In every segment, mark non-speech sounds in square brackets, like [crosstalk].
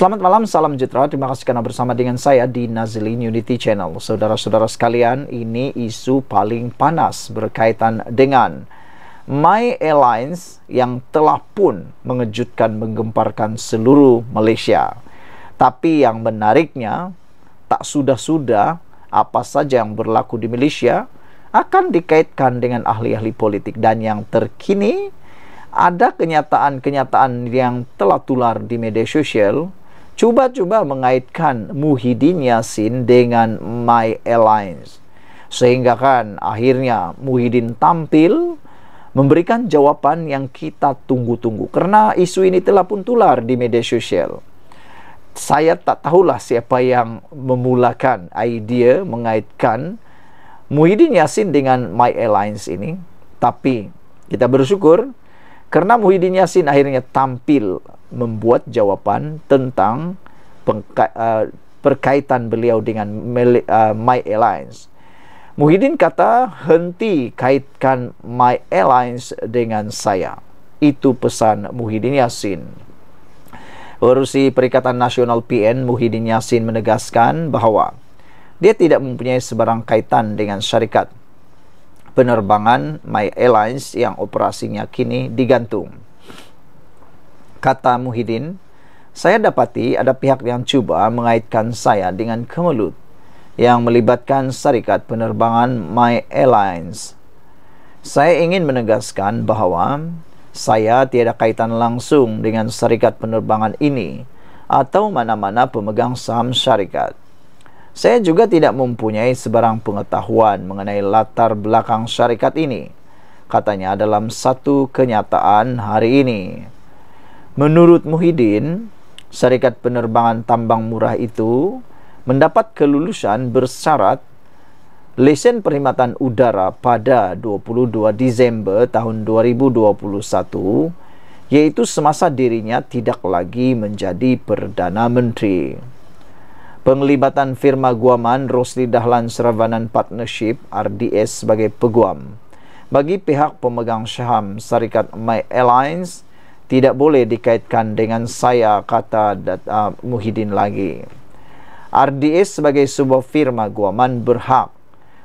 Selamat malam, salam sejahtera. Terima kasih karena bersama dengan saya di Nazilin Unity Channel. Saudara-saudara sekalian, ini isu paling panas berkaitan dengan My Airlines yang telah pun mengejutkan menggemparkan seluruh Malaysia. Tapi yang menariknya, tak sudah-sudah apa saja yang berlaku di Malaysia akan dikaitkan dengan ahli-ahli politik dan yang terkini ada kenyataan-kenyataan yang telah tular di media sosial cuba-cuba mengaitkan Muhyiddin Yassin dengan My Airlines. Sehingga kan akhirnya Muhyiddin tampil memberikan jawaban yang kita tunggu-tunggu. Karena isu ini telah pun tular di media sosial. Saya tak tahulah siapa yang memulakan idea mengaitkan Muhyiddin Yassin dengan My Airlines ini. Tapi kita bersyukur karena Muhyiddin Yassin akhirnya tampil membuat jawapan tentang pengka, uh, perkaitan beliau dengan mili, uh, My Airlines. Muhyiddin kata, henti kaitkan My Airlines dengan saya. Itu pesan Muhyiddin Yassin. Urusi Perikatan Nasional PN Muhyiddin Yassin menegaskan bahawa dia tidak mempunyai sebarang kaitan dengan syarikat penerbangan My Airlines yang operasinya kini digantung kata Muhyiddin, saya dapati ada pihak yang cuba mengaitkan saya dengan kemelut yang melibatkan syarikat penerbangan My Airlines. Saya ingin menegaskan bahawa saya tiada kaitan langsung dengan syarikat penerbangan ini atau mana-mana pemegang saham syarikat. Saya juga tidak mempunyai sebarang pengetahuan mengenai latar belakang syarikat ini, katanya dalam satu kenyataan hari ini. Menurut Muhyiddin, syarikat penerbangan tambang murah itu mendapat kelulusan bersyarat lesen perkhidmatan udara pada 22 Disember tahun 2021 yaitu semasa dirinya tidak lagi menjadi Perdana Menteri. Penglibatan firma Guaman Rosli Dahlan Seravanan Partnership RDS sebagai peguam bagi pihak pemegang saham syarikat My Airlines tidak boleh dikaitkan dengan saya kata uh, Muhyiddin lagi. RDS sebagai sebuah firma guaman berhak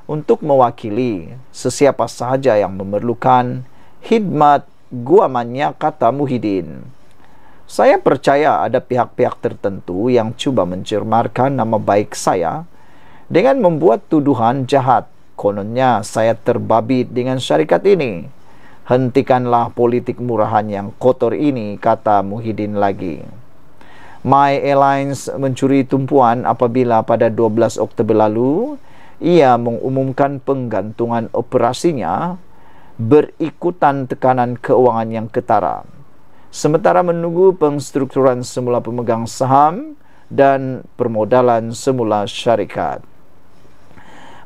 untuk mewakili sesiapa sahaja yang memerlukan khidmat guamannya kata Muhyiddin. Saya percaya ada pihak-pihak tertentu yang cuba mencermarkan nama baik saya dengan membuat tuduhan jahat. Kononnya saya terbabit dengan syarikat ini. Hentikanlah politik murahan yang kotor ini, kata Muhyiddin lagi. My Airlines mencuri tumpuan apabila pada 12 Oktober lalu, ia mengumumkan penggantungan operasinya berikutan tekanan keuangan yang ketara. Sementara menunggu pengstrukturan semula pemegang saham dan permodalan semula syarikat.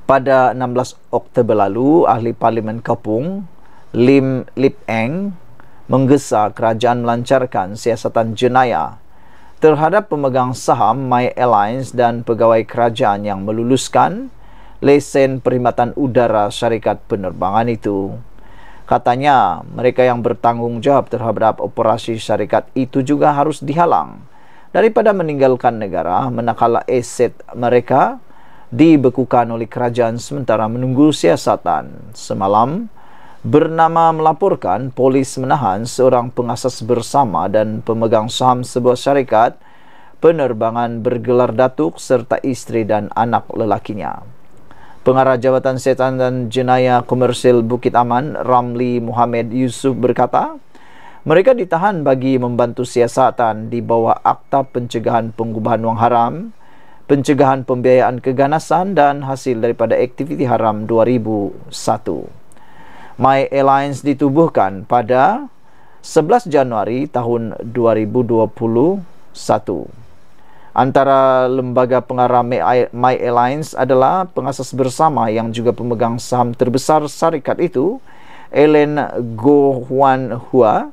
Pada 16 Oktober lalu, Ahli Parlimen Kepung Lim Lip Eng menggesa kerajaan melancarkan siasatan jenayah terhadap pemegang saham My Airlines dan pegawai kerajaan yang meluluskan lesen perkhidmatan udara syarikat penerbangan itu. Katanya, mereka yang bertanggungjawab terhadap operasi syarikat itu juga harus dihalang daripada meninggalkan negara Menakala aset mereka dibekukan oleh kerajaan sementara menunggu siasatan. Semalam, bernama melaporkan polis menahan seorang pengasas bersama dan pemegang saham sebuah syarikat penerbangan bergelar Datuk serta isteri dan anak lelakinya. Pengarah Jabatan Setan dan Jenayah Komersil Bukit Aman, Ramli Muhammad Yusuf berkata, mereka ditahan bagi membantu siasatan di bawah Akta Pencegahan Pengubahan Wang Haram, Pencegahan Pembiayaan Keganasan dan Hasil daripada Aktiviti Haram 2001. My Airlines ditubuhkan pada 11 Januari tahun 2021. Antara lembaga pengarah My Airlines adalah pengasas bersama yang juga pemegang saham terbesar syarikat itu, Ellen Go Huan Hua,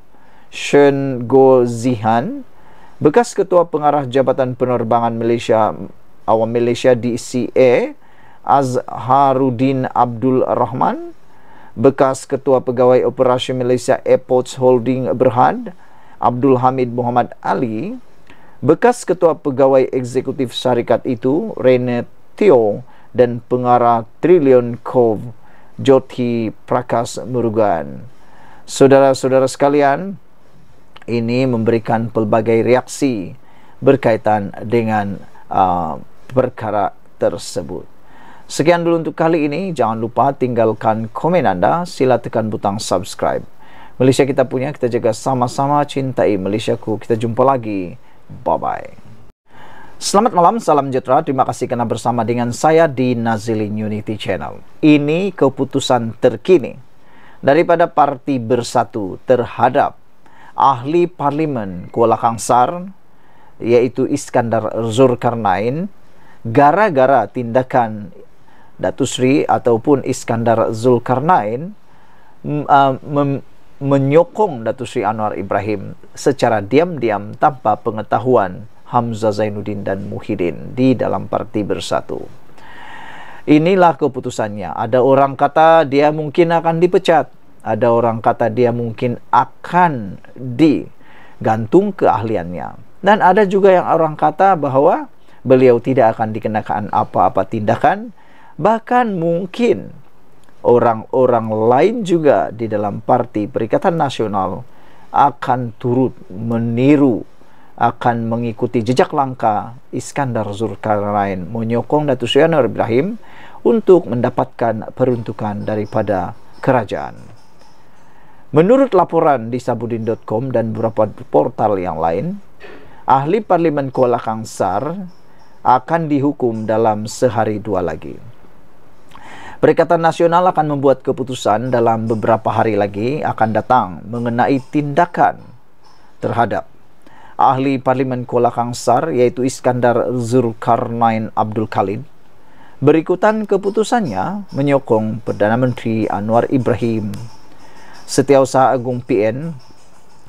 Shen Go Zihan, bekas ketua pengarah Jabatan Penerbangan Malaysia Awam Malaysia DCA, Azharuddin Abdul Rahman, bekas Ketua Pegawai Operasi Malaysia Airports Holding Berhad Abdul Hamid Muhammad Ali bekas Ketua Pegawai Eksekutif Syarikat itu Rene Teo dan pengarah Trillion Cove Jyoti Prakas Murugan Saudara-saudara sekalian ini memberikan pelbagai reaksi berkaitan dengan uh, perkara tersebut Sekian dulu untuk kali ini. Jangan lupa tinggalkan komen anda. Sila tekan butang subscribe. Malaysia kita punya, kita jaga sama-sama cintai Malaysia ku. Kita jumpa lagi. Bye-bye. Selamat malam, salam sejahtera. Terima kasih kerana bersama dengan saya di Nazili Unity Channel. Ini keputusan terkini daripada Parti Bersatu terhadap Ahli Parlimen Kuala Kangsar iaitu Iskandar Zulkarnain gara-gara tindakan Datu Sri ataupun Iskandar Zulkarnain mm, uh, menyokong Datu Sri Anwar Ibrahim secara diam-diam tanpa pengetahuan Hamzah Zainuddin dan Muhyiddin di dalam parti bersatu. Inilah keputusannya. Ada orang kata dia mungkin akan dipecat. Ada orang kata dia mungkin akan digantung keahliannya. Dan ada juga yang orang kata bahwa beliau tidak akan dikenakan apa-apa tindakan. Bahkan mungkin orang-orang lain juga di dalam Parti Perikatan Nasional akan turut meniru, akan mengikuti jejak langkah Iskandar Zulkarnain menyokong Datuk Suyana Ibrahim untuk mendapatkan peruntukan daripada kerajaan. Menurut laporan di sabudin.com dan beberapa portal yang lain, ahli parlimen Kuala Kangsar akan dihukum dalam sehari dua lagi. Perikatan Nasional akan membuat keputusan dalam beberapa hari lagi akan datang mengenai tindakan terhadap ahli Parlimen Kuala Kangsar yaitu Iskandar Zulkarnain Abdul Khalid berikutan keputusannya menyokong Perdana Menteri Anwar Ibrahim. Setiausaha Agung PN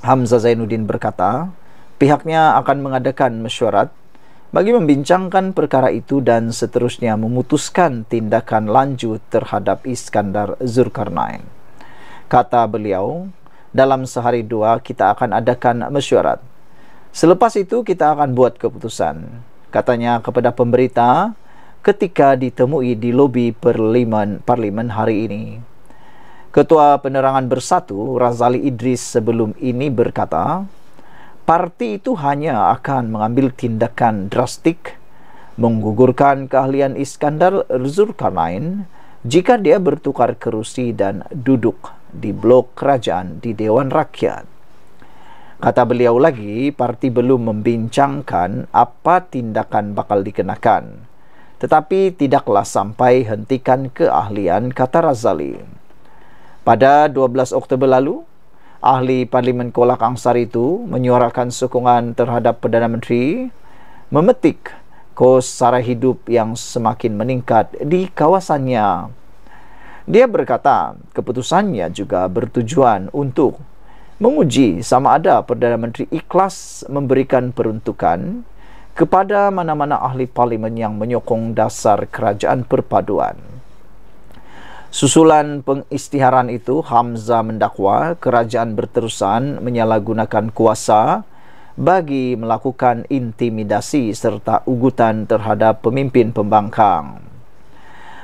Hamzah Zainuddin berkata pihaknya akan mengadakan mesyuarat bagi membincangkan perkara itu dan seterusnya memutuskan tindakan lanjut terhadap Iskandar Zulkarnain. Kata beliau, dalam sehari dua kita akan adakan mesyuarat. Selepas itu kita akan buat keputusan. Katanya kepada pemberita ketika ditemui di lobi parlimen, parlimen hari ini. Ketua Penerangan Bersatu, Razali Idris sebelum ini berkata, parti itu hanya akan mengambil tindakan drastik menggugurkan keahlian Iskandar Zulkarnain jika dia bertukar kerusi dan duduk di blok kerajaan di Dewan Rakyat. Kata beliau lagi, parti belum membincangkan apa tindakan bakal dikenakan. Tetapi tidaklah sampai hentikan keahlian, kata Razali. Pada 12 Oktober lalu, ahli Parlimen Kolak Angsar itu menyuarakan sokongan terhadap Perdana Menteri memetik kos sara hidup yang semakin meningkat di kawasannya. Dia berkata keputusannya juga bertujuan untuk menguji sama ada Perdana Menteri ikhlas memberikan peruntukan kepada mana-mana ahli parlimen yang menyokong dasar kerajaan perpaduan. Susulan pengistiharan itu, Hamzah mendakwa kerajaan berterusan menyalahgunakan kuasa bagi melakukan intimidasi serta ugutan terhadap pemimpin pembangkang.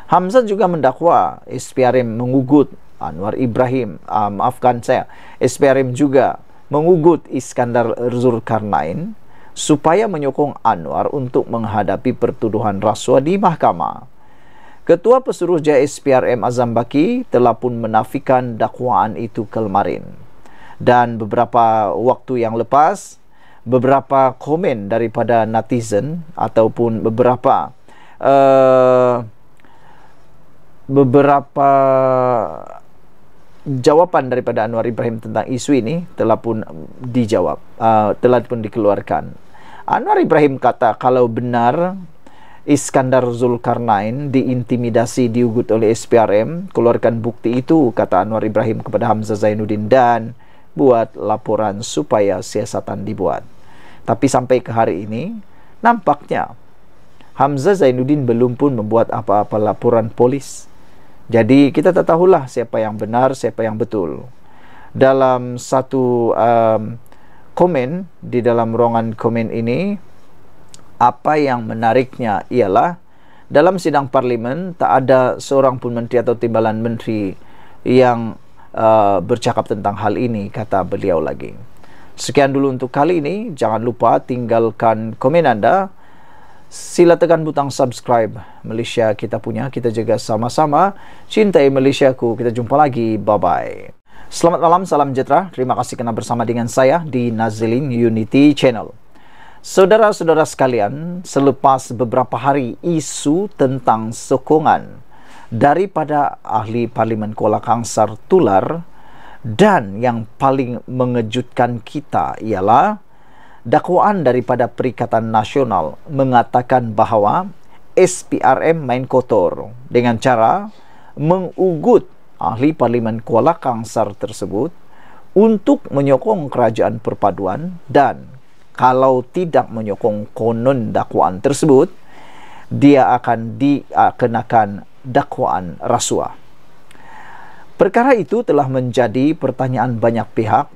Hamzah juga mendakwa SPRM mengugut Anwar Ibrahim, uh, um, maafkan saya, SPRM juga mengugut Iskandar Zulkarnain supaya menyokong Anwar untuk menghadapi pertuduhan rasuah di mahkamah. Ketua Pesuruh JSPRM Azam Baki telah pun menafikan dakwaan itu kelmarin. Dan beberapa waktu yang lepas, beberapa komen daripada netizen ataupun beberapa uh, beberapa jawapan daripada Anwar Ibrahim tentang isu ini telah pun dijawab, uh, telah pun dikeluarkan. Anwar Ibrahim kata kalau benar Iskandar Zulkarnain diintimidasi diugut oleh SPRM keluarkan bukti itu kata Anwar Ibrahim kepada Hamzah Zainuddin dan buat laporan supaya siasatan dibuat tapi sampai ke hari ini nampaknya Hamzah Zainuddin belum pun membuat apa-apa laporan polis jadi kita tak tahulah siapa yang benar siapa yang betul dalam satu um, komen di dalam ruangan komen ini apa yang menariknya ialah dalam sidang parlimen tak ada seorang pun menteri atau timbalan menteri yang uh, bercakap tentang hal ini kata beliau lagi sekian dulu untuk kali ini jangan lupa tinggalkan komen anda sila tekan butang subscribe Malaysia kita punya kita jaga sama-sama cintai Malaysia ku kita jumpa lagi bye bye Selamat malam, salam sejahtera. Terima kasih kerana bersama dengan saya di Nazilin Unity Channel. Saudara-saudara sekalian, selepas beberapa hari isu tentang sokongan daripada ahli Parlimen Kuala Kangsar Tular dan yang paling mengejutkan kita ialah dakwaan daripada Perikatan Nasional mengatakan bahawa SPRM main kotor dengan cara mengugut ahli Parlimen Kuala Kangsar tersebut untuk menyokong kerajaan perpaduan dan kalau tidak menyokong konon dakwaan tersebut dia akan dikenakan dakwaan rasuah perkara itu telah menjadi pertanyaan banyak pihak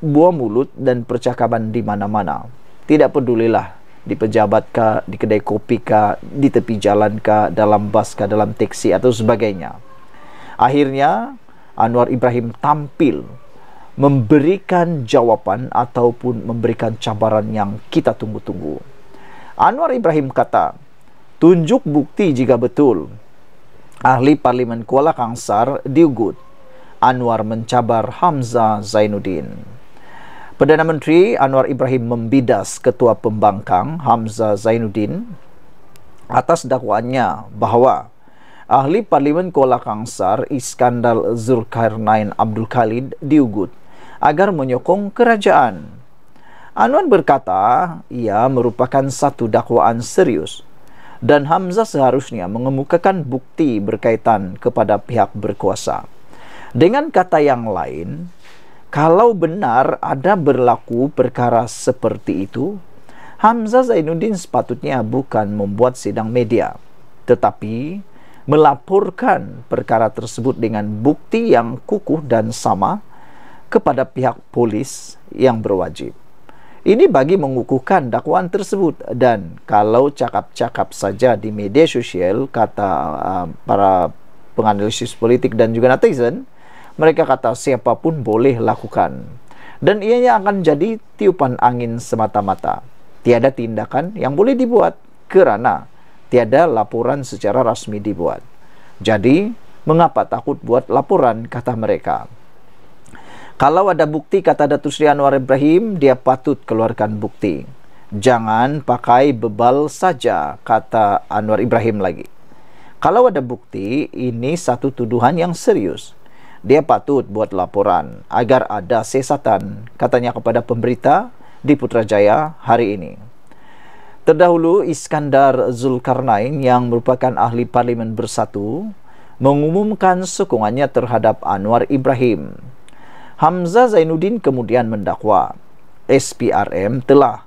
buah mulut dan percakapan di mana-mana tidak pedulilah di pejabat kah, di kedai kopi kah, di tepi jalan kah, dalam bas kah, dalam teksi atau sebagainya akhirnya Anwar Ibrahim tampil memberikan jawapan ataupun memberikan cabaran yang kita tunggu-tunggu. Anwar Ibrahim kata, tunjuk bukti jika betul. Ahli Parlimen Kuala Kangsar diugut. Anwar mencabar Hamza Zainuddin. Perdana Menteri Anwar Ibrahim membidas Ketua Pembangkang Hamza Zainuddin atas dakwaannya bahawa Ahli Parlimen Kuala Kangsar Iskandar Zulkarnain Abdul Khalid diugut agar menyokong kerajaan. Anwar berkata, ia merupakan satu dakwaan serius dan Hamzah seharusnya mengemukakan bukti berkaitan kepada pihak berkuasa. Dengan kata yang lain, kalau benar ada berlaku perkara seperti itu, Hamzah Zainuddin sepatutnya bukan membuat sidang media, tetapi melaporkan perkara tersebut dengan bukti yang kukuh dan sama kepada pihak polis yang berwajib. Ini bagi mengukuhkan dakwaan tersebut dan kalau cakap-cakap saja di media sosial kata uh, para penganalisis politik dan juga netizen, mereka kata siapapun boleh lakukan. Dan ianya akan jadi tiupan angin semata-mata. Tiada tindakan yang boleh dibuat kerana tiada laporan secara rasmi dibuat. Jadi, mengapa takut buat laporan kata mereka? Kalau ada bukti kata Datuk Sri Anwar Ibrahim, dia patut keluarkan bukti. Jangan pakai bebal saja kata Anwar Ibrahim lagi. Kalau ada bukti, ini satu tuduhan yang serius. Dia patut buat laporan agar ada sesatan katanya kepada pemberita di Putrajaya hari ini. Terdahulu Iskandar Zulkarnain yang merupakan ahli parlimen bersatu mengumumkan sokongannya terhadap Anwar Ibrahim. Hamzah Zainuddin kemudian mendakwa SPRM telah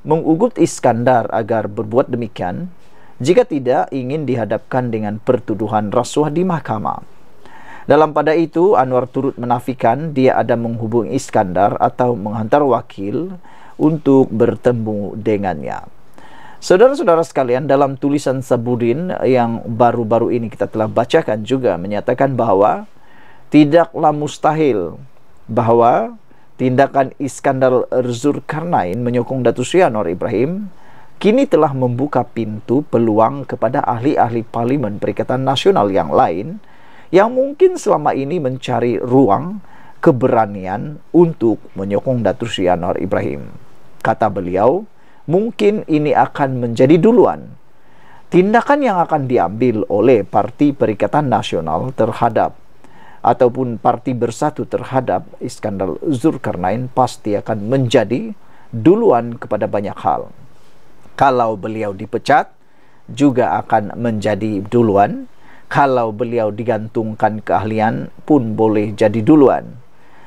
mengugut Iskandar agar berbuat demikian jika tidak ingin dihadapkan dengan pertuduhan rasuah di mahkamah. Dalam pada itu, Anwar turut menafikan dia ada menghubung Iskandar atau menghantar wakil untuk bertemu dengannya. Saudara-saudara sekalian, dalam tulisan Sabudin yang baru-baru ini kita telah bacakan juga menyatakan bahawa tidaklah mustahil bahawa tindakan Iskandar Zulkarnain menyokong Datu Sri Anwar Ibrahim kini telah membuka pintu peluang kepada ahli-ahli parlimen Perikatan Nasional yang lain yang mungkin selama ini mencari ruang keberanian untuk menyokong Datu Sri Anwar Ibrahim. Kata beliau, mungkin ini akan menjadi duluan. Tindakan yang akan diambil oleh Parti Perikatan Nasional terhadap ataupun parti bersatu terhadap Iskandar Zulkarnain pasti akan menjadi duluan kepada banyak hal. Kalau beliau dipecat juga akan menjadi duluan, kalau beliau digantungkan keahlian pun boleh jadi duluan.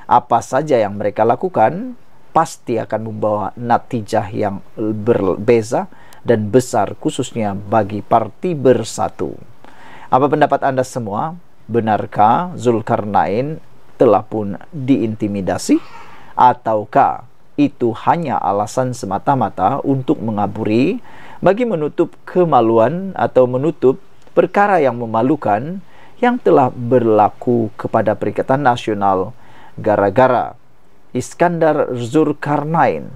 Apa saja yang mereka lakukan pasti akan membawa natijah yang berbeza dan besar khususnya bagi parti bersatu. Apa pendapat Anda semua? benarkah Zulkarnain telah pun diintimidasi ataukah itu hanya alasan semata-mata untuk mengaburi bagi menutup kemaluan atau menutup perkara yang memalukan yang telah berlaku kepada Perikatan Nasional gara-gara Iskandar Zulkarnain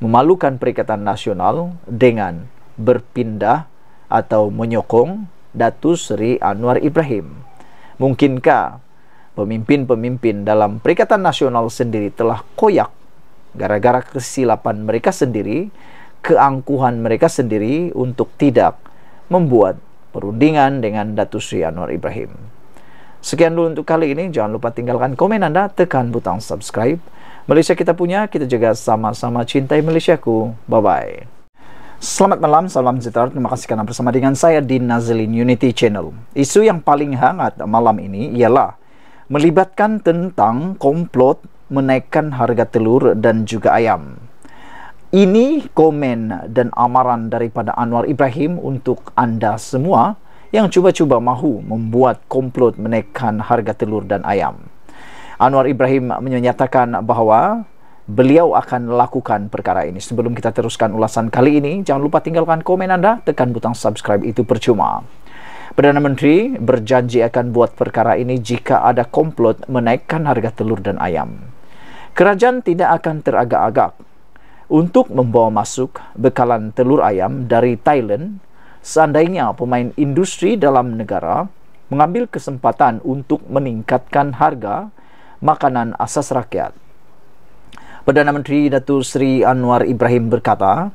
memalukan Perikatan Nasional dengan berpindah atau menyokong Datu Seri Anwar Ibrahim. Mungkinkah pemimpin-pemimpin dalam Perikatan Nasional sendiri telah koyak gara-gara kesilapan mereka sendiri, keangkuhan mereka sendiri untuk tidak membuat perundingan dengan Datu Sri Anwar Ibrahim. Sekian dulu untuk kali ini. Jangan lupa tinggalkan komen anda, tekan butang subscribe. Malaysia kita punya, kita jaga sama-sama cintai Malaysia ku. Bye-bye. Selamat malam, salam sejahtera. Terima kasih kerana bersama dengan saya di Nazlin Unity Channel. Isu yang paling hangat malam ini ialah melibatkan tentang komplot menaikkan harga telur dan juga ayam. Ini komen dan amaran daripada Anwar Ibrahim untuk anda semua yang cuba-cuba mahu membuat komplot menaikkan harga telur dan ayam. Anwar Ibrahim menyatakan bahawa beliau akan lakukan perkara ini. Sebelum kita teruskan ulasan kali ini, jangan lupa tinggalkan komen anda, tekan butang subscribe itu percuma. Perdana Menteri berjanji akan buat perkara ini jika ada komplot menaikkan harga telur dan ayam. Kerajaan tidak akan teragak-agak untuk membawa masuk bekalan telur ayam dari Thailand seandainya pemain industri dalam negara mengambil kesempatan untuk meningkatkan harga makanan asas rakyat. Perdana Menteri Datuk Seri Anwar Ibrahim berkata,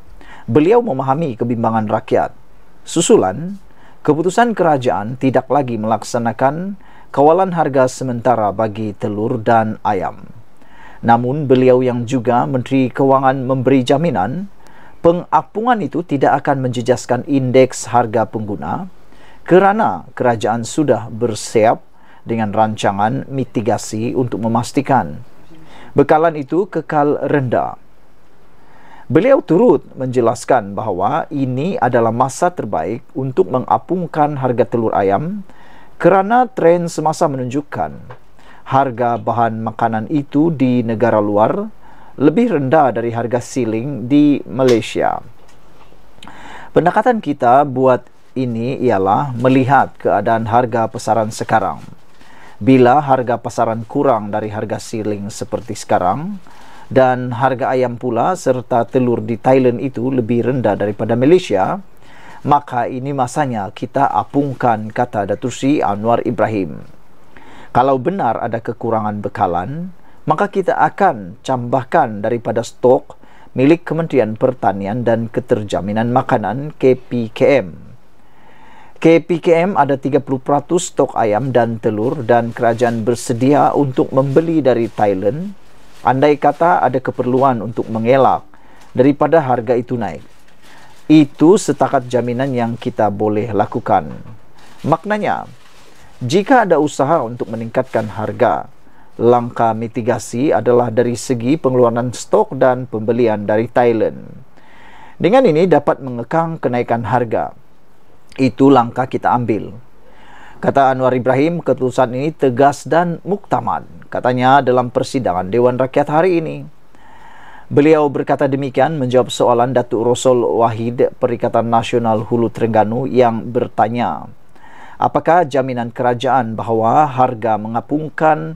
beliau memahami kebimbangan rakyat. Susulan, keputusan kerajaan tidak lagi melaksanakan kawalan harga sementara bagi telur dan ayam. Namun beliau yang juga Menteri Kewangan memberi jaminan pengapungan itu tidak akan menjejaskan indeks harga pengguna kerana kerajaan sudah bersiap dengan rancangan mitigasi untuk memastikan bekalan itu kekal rendah. Beliau turut menjelaskan bahawa ini adalah masa terbaik untuk mengapungkan harga telur ayam kerana tren semasa menunjukkan harga bahan makanan itu di negara luar lebih rendah dari harga siling di Malaysia. Pendekatan kita buat ini ialah melihat keadaan harga pasaran sekarang bila harga pasaran kurang dari harga siling seperti sekarang dan harga ayam pula serta telur di Thailand itu lebih rendah daripada Malaysia, maka ini masanya kita apungkan kata Datuk Sri Anwar Ibrahim. Kalau benar ada kekurangan bekalan, maka kita akan cambahkan daripada stok milik Kementerian Pertanian dan Keterjaminan Makanan KPKM. KPKM ada 30% stok ayam dan telur dan kerajaan bersedia untuk membeli dari Thailand andai kata ada keperluan untuk mengelak daripada harga itu naik. Itu setakat jaminan yang kita boleh lakukan. Maknanya, jika ada usaha untuk meningkatkan harga, langkah mitigasi adalah dari segi pengeluaran stok dan pembelian dari Thailand. Dengan ini dapat mengekang kenaikan harga. Itu langkah kita ambil. Kata Anwar Ibrahim, keputusan ini tegas dan muktamad. Katanya dalam persidangan Dewan Rakyat hari ini. Beliau berkata demikian menjawab soalan Datuk Rosol Wahid Perikatan Nasional Hulu Terengganu yang bertanya Apakah jaminan kerajaan bahawa harga mengapungkan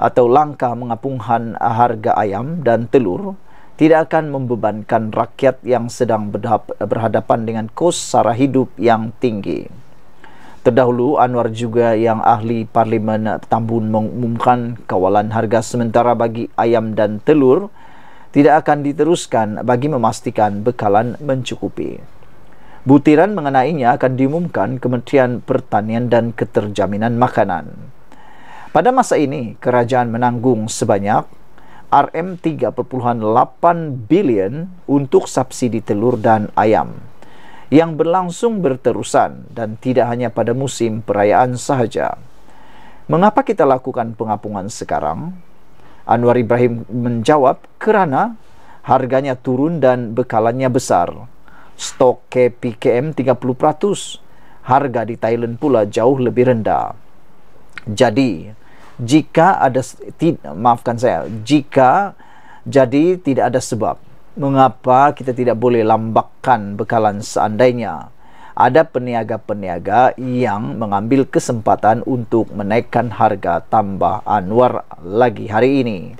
atau langkah mengapungkan harga ayam dan telur tidak akan membebankan rakyat yang sedang berhadapan dengan kos sara hidup yang tinggi. Terdahulu, Anwar juga yang ahli Parlimen Tambun mengumumkan kawalan harga sementara bagi ayam dan telur tidak akan diteruskan bagi memastikan bekalan mencukupi. Butiran mengenainya akan diumumkan Kementerian Pertanian dan Keterjaminan Makanan. Pada masa ini, kerajaan menanggung sebanyak RM3.8 bilion untuk subsidi telur dan ayam yang berlangsung berterusan dan tidak hanya pada musim perayaan sahaja. Mengapa kita lakukan pengapungan sekarang? Anwar Ibrahim menjawab kerana harganya turun dan bekalannya besar. Stok KPKM 30%. Harga di Thailand pula jauh lebih rendah. Jadi, jika ada ti, maafkan saya jika jadi tidak ada sebab mengapa kita tidak boleh lambakkan bekalan seandainya ada peniaga-peniaga yang mengambil kesempatan untuk menaikkan harga tambah Anwar lagi hari ini.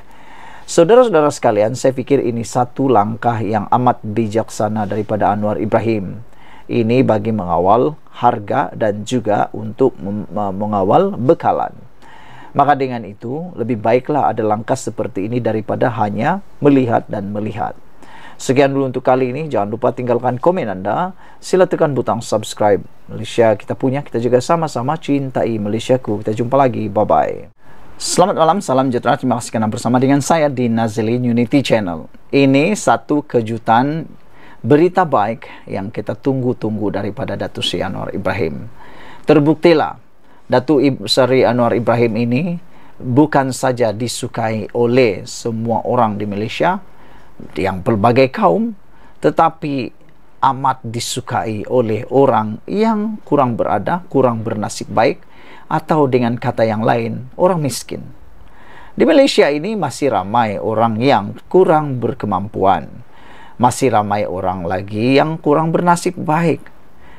Saudara-saudara sekalian, saya fikir ini satu langkah yang amat bijaksana daripada Anwar Ibrahim. Ini bagi mengawal harga dan juga untuk mengawal bekalan. Maka dengan itu, lebih baiklah ada langkah seperti ini daripada hanya melihat dan melihat. Sekian dulu untuk kali ini. Jangan lupa tinggalkan komen Anda. Sila tekan butang subscribe. Malaysia kita punya, kita juga sama-sama cintai Malaysia ku. Kita jumpa lagi. Bye-bye. Selamat malam, salam sejahtera. Terima kasih kerana bersama dengan saya di Nazili Unity Channel. Ini satu kejutan berita baik yang kita tunggu-tunggu daripada Datu Sianwar Ibrahim. Terbuktilah Datu Sari Anwar Ibrahim ini bukan saja disukai oleh semua orang di Malaysia yang pelbagai kaum tetapi amat disukai oleh orang yang kurang berada, kurang bernasib baik atau dengan kata yang lain, orang miskin. Di Malaysia ini masih ramai orang yang kurang berkemampuan. Masih ramai orang lagi yang kurang bernasib baik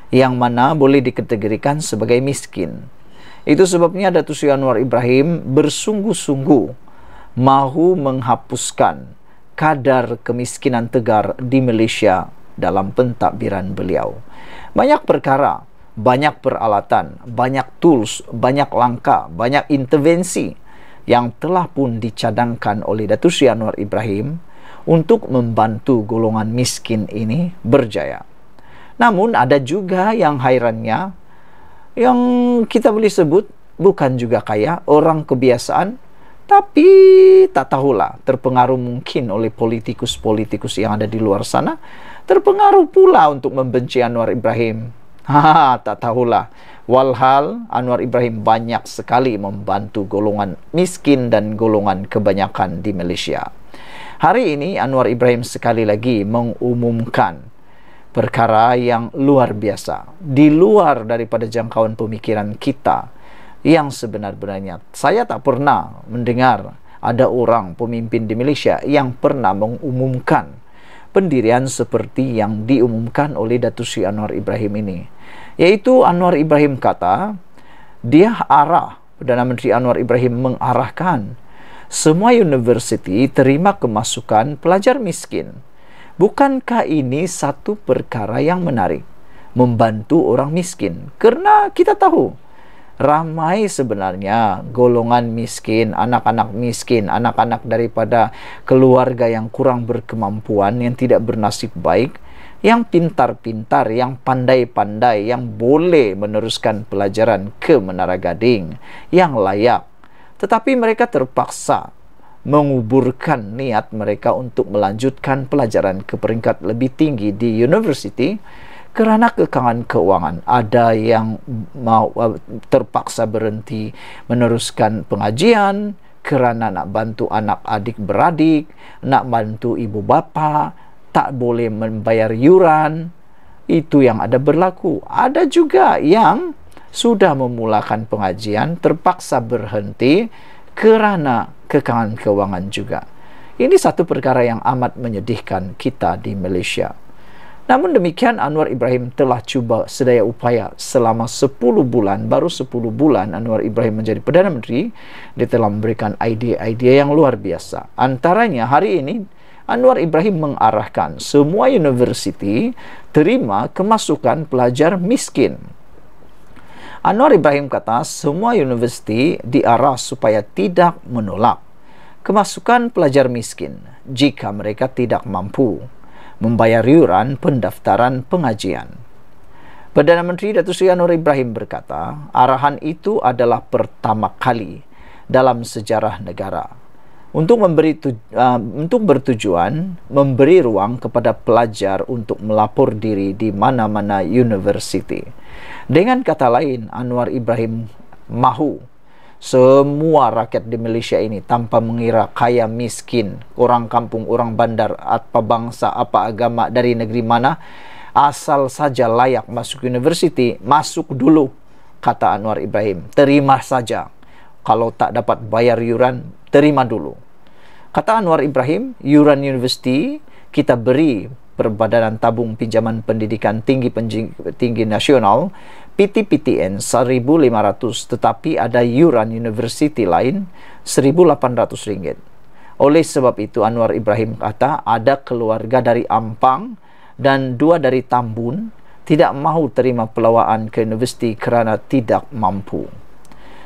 yang mana boleh dikategorikan sebagai miskin. Itu sebabnya Datu Sri Anwar Ibrahim bersungguh-sungguh mahu menghapuskan kadar kemiskinan tegar di Malaysia dalam pentadbiran beliau. Banyak perkara, banyak peralatan, banyak tools, banyak langkah, banyak intervensi yang telah pun dicadangkan oleh Datu Sri Anwar Ibrahim untuk membantu golongan miskin ini berjaya. Namun ada juga yang hairannya yang kita boleh sebut bukan juga kaya, orang kebiasaan, tapi tak tahulah terpengaruh mungkin oleh politikus-politikus yang ada di luar sana, terpengaruh pula untuk membenci Anwar Ibrahim. [laughs] Ha, tak tahulah. Walhal Anwar Ibrahim banyak sekali membantu golongan miskin dan golongan kebanyakan di Malaysia. Hari ini Anwar Ibrahim sekali lagi mengumumkan perkara yang luar biasa di luar daripada jangkauan pemikiran kita yang sebenar-benarnya saya tak pernah mendengar ada orang pemimpin di Malaysia yang pernah mengumumkan pendirian seperti yang diumumkan oleh Datuk Sri Anwar Ibrahim ini yaitu Anwar Ibrahim kata dia arah Perdana Menteri Anwar Ibrahim mengarahkan semua universiti terima kemasukan pelajar miskin Bukankah ini satu perkara yang menarik? Membantu orang miskin. Karena kita tahu, ramai sebenarnya golongan miskin, anak-anak miskin, anak-anak daripada keluarga yang kurang berkemampuan, yang tidak bernasib baik, yang pintar-pintar, yang pandai-pandai, yang boleh meneruskan pelajaran ke Menara Gading, yang layak. Tetapi mereka terpaksa menguburkan niat mereka untuk melanjutkan pelajaran ke peringkat lebih tinggi di university kerana kekangan keuangan ada yang mau eh, terpaksa berhenti meneruskan pengajian kerana nak bantu anak adik beradik nak bantu ibu bapa tak boleh membayar yuran itu yang ada berlaku ada juga yang sudah memulakan pengajian terpaksa berhenti kerana kekangan kewangan juga. Ini satu perkara yang amat menyedihkan kita di Malaysia. Namun demikian Anwar Ibrahim telah cuba sedaya upaya selama 10 bulan, baru 10 bulan Anwar Ibrahim menjadi Perdana Menteri, dia telah memberikan idea-idea yang luar biasa. Antaranya hari ini Anwar Ibrahim mengarahkan semua universiti terima kemasukan pelajar miskin. Anwar Ibrahim kata semua universiti diarah supaya tidak menolak kemasukan pelajar miskin jika mereka tidak mampu membayar yuran pendaftaran pengajian. Perdana Menteri Datuk Seri Anwar Ibrahim berkata, arahan itu adalah pertama kali dalam sejarah negara untuk memberi tu, uh, untuk bertujuan memberi ruang kepada pelajar untuk melapor diri di mana-mana university. Dengan kata lain, Anwar Ibrahim mahu semua rakyat di Malaysia ini tanpa mengira kaya miskin, orang kampung, orang bandar, apa bangsa, apa agama, dari negeri mana, asal saja layak masuk university, masuk dulu, kata Anwar Ibrahim. Terima saja. Kalau tak dapat bayar yuran, terima dulu. Kata Anwar Ibrahim, Yuran University kita beri perbadanan tabung pinjaman pendidikan tinggi tinggi nasional PTPTN 1500 tetapi ada yuran university lain 1800 ringgit. Oleh sebab itu Anwar Ibrahim kata ada keluarga dari Ampang dan dua dari Tambun tidak mahu terima pelawaan ke universiti kerana tidak mampu.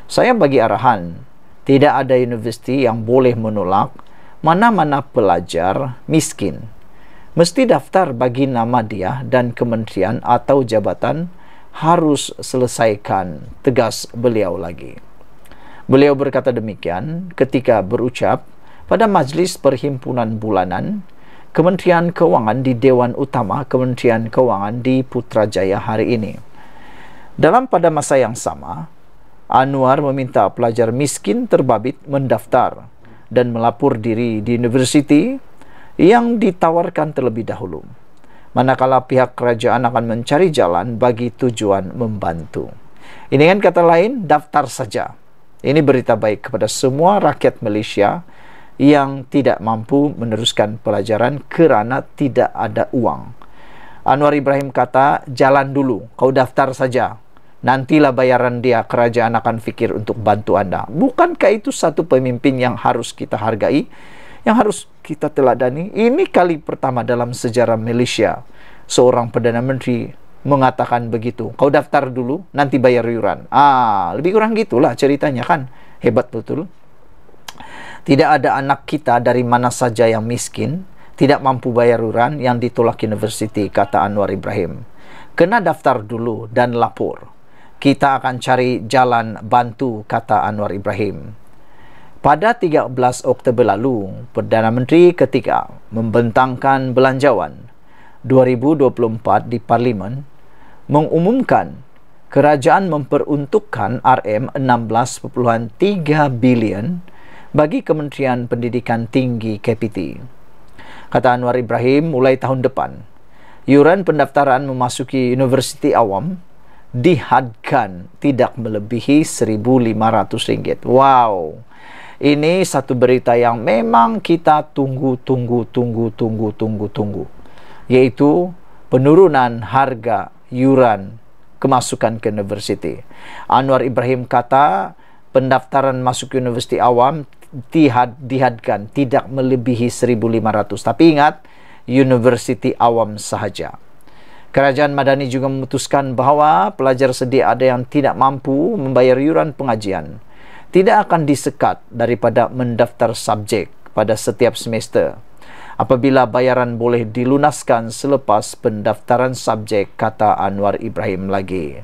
Saya bagi arahan tidak ada universiti yang boleh menolak mana-mana pelajar miskin. Mesti daftar bagi nama dia dan kementerian atau jabatan harus selesaikan tegas beliau lagi. Beliau berkata demikian ketika berucap pada majlis perhimpunan bulanan Kementerian Keuangan di Dewan Utama Kementerian Keuangan di Putrajaya hari ini. Dalam pada masa yang sama, Anwar meminta pelajar miskin terbabit mendaftar dan melapor diri di universiti yang ditawarkan terlebih dahulu. Manakala pihak kerajaan akan mencari jalan bagi tujuan membantu. Ini kan kata lain, daftar saja. Ini berita baik kepada semua rakyat Malaysia yang tidak mampu meneruskan pelajaran kerana tidak ada uang. Anwar Ibrahim kata, jalan dulu, kau daftar saja, nantilah bayaran dia kerajaan akan fikir untuk bantu anda bukankah itu satu pemimpin yang harus kita hargai yang harus kita teladani ini kali pertama dalam sejarah Malaysia seorang perdana menteri mengatakan begitu kau daftar dulu nanti bayar yuran ah lebih kurang gitulah ceritanya kan hebat betul tidak ada anak kita dari mana saja yang miskin tidak mampu bayar yuran yang ditolak universiti kata Anwar Ibrahim kena daftar dulu dan lapor kita akan cari jalan bantu kata Anwar Ibrahim. Pada 13 Oktober lalu, Perdana Menteri ketika membentangkan belanjawan 2024 di Parlimen mengumumkan kerajaan memperuntukkan RM16.3 bilion bagi Kementerian Pendidikan Tinggi KPT. Kata Anwar Ibrahim, mulai tahun depan, yuran pendaftaran memasuki universiti awam dihadkan tidak melebihi rm ringgit. Wow. Ini satu berita yang memang kita tunggu, tunggu, tunggu, tunggu, tunggu, tunggu. Yaitu penurunan harga yuran kemasukan ke universiti. Anwar Ibrahim kata pendaftaran masuk universiti awam dihad, dihadkan tidak melebihi 1500. Tapi ingat, universiti awam sahaja. Kerajaan Madani juga memutuskan bahawa pelajar sedia ada yang tidak mampu membayar yuran pengajian tidak akan disekat daripada mendaftar subjek pada setiap semester apabila bayaran boleh dilunaskan selepas pendaftaran subjek kata Anwar Ibrahim lagi.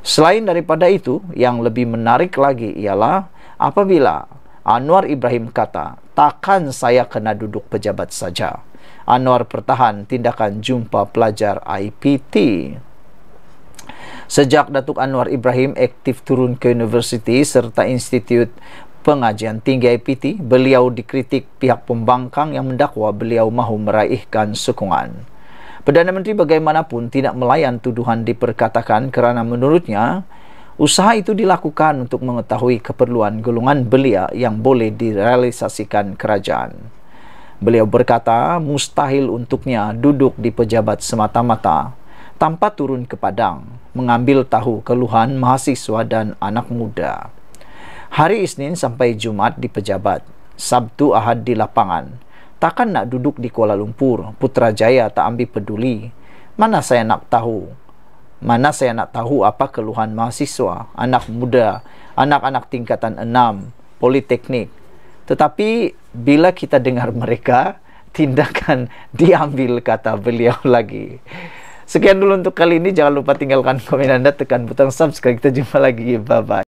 Selain daripada itu, yang lebih menarik lagi ialah apabila Anwar Ibrahim kata, takkan saya kena duduk pejabat saja. Anwar pertahan tindakan jumpa pelajar IPT. Sejak Datuk Anwar Ibrahim aktif turun ke universiti serta institut pengajian tinggi IPT, beliau dikritik pihak pembangkang yang mendakwa beliau mahu meraihkan sokongan. Perdana Menteri bagaimanapun tidak melayan tuduhan diperkatakan kerana menurutnya usaha itu dilakukan untuk mengetahui keperluan golongan belia yang boleh direalisasikan kerajaan. Beliau berkata, mustahil untuknya duduk di pejabat semata-mata tanpa turun ke padang mengambil tahu keluhan mahasiswa dan anak muda. Hari Isnin sampai Jumat di pejabat, Sabtu Ahad di lapangan. Takkan nak duduk di Kuala Lumpur, Putrajaya tak ambil peduli. Mana saya nak tahu? Mana saya nak tahu apa keluhan mahasiswa, anak muda, anak-anak tingkatan 6, politeknik, tetapi bila kita dengar mereka tindakan [laughs] diambil kata beliau [laughs] lagi. Sekian dulu untuk kali ini. Jangan lupa tinggalkan komen anda, tekan butang subscribe. Kita jumpa lagi. Bye bye.